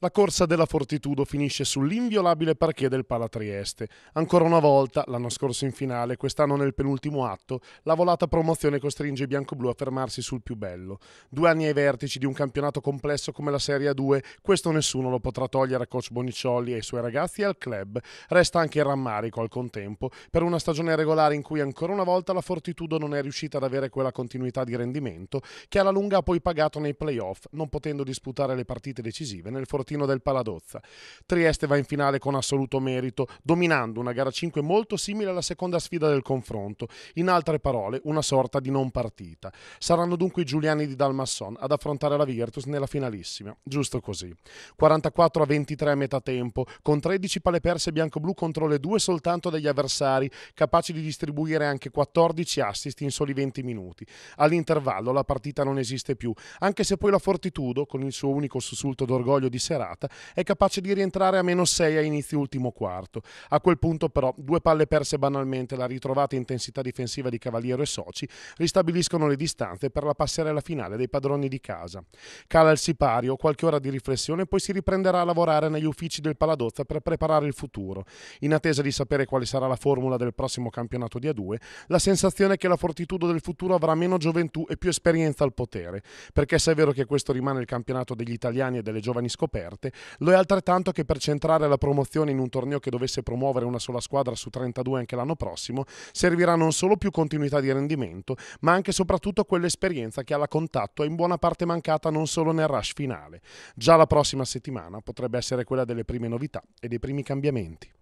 La corsa della Fortitudo finisce sull'inviolabile parquet del Pala Trieste. Ancora una volta, l'anno scorso in finale, quest'anno nel penultimo atto, la volata promozione costringe i bianco-blu a fermarsi sul più bello. Due anni ai vertici di un campionato complesso come la Serie a 2, questo nessuno lo potrà togliere a coach Boniciolli e ai suoi ragazzi e al club. Resta anche il rammarico al contempo per una stagione regolare in cui ancora una volta la Fortitudo non è riuscita ad avere quella continuità di rendimento che alla lunga ha poi pagato nei playoff, non potendo disputare le partite decisive nel Fortitudo Votino del Paladozza. Trieste va in finale con assoluto merito, dominando una gara 5 molto simile alla seconda sfida del confronto, in altre parole una sorta di non partita. Saranno dunque i Giuliani di Dalmasson ad affrontare la Virtus nella finalissima, giusto così. 44 a 23 a metà tempo, con 13 palle perse bianco-blu contro le due soltanto degli avversari, capaci di distribuire anche 14 assist in soli 20 minuti. All'intervallo la partita non esiste più, anche se poi la Fortitudo, con il suo unico sussulto d'orgoglio di sé sperata, è capace di rientrare a meno 6 a inizio ultimo quarto. A quel punto però due palle perse banalmente, la ritrovata intensità difensiva di Cavaliero e Soci ristabiliscono le distanze per la passerella finale dei padroni di casa. Cala il sipario, qualche ora di riflessione, poi si riprenderà a lavorare negli uffici del Paladozza per preparare il futuro. In attesa di sapere quale sarà la formula del prossimo campionato di A2, la sensazione è che la fortitudo del futuro avrà meno gioventù e più esperienza al potere, perché se è vero che questo rimane il campionato degli italiani e delle giovani scoperte, offerte. Lo è altrettanto che per centrare la promozione in un torneo che dovesse promuovere una sola squadra su 32 anche l'anno prossimo, servirà non solo più continuità di rendimento, ma anche e soprattutto quell'esperienza che alla contatto è in buona parte mancata non solo nel rush finale. Già la prossima settimana potrebbe essere quella delle prime novità e dei primi cambiamenti.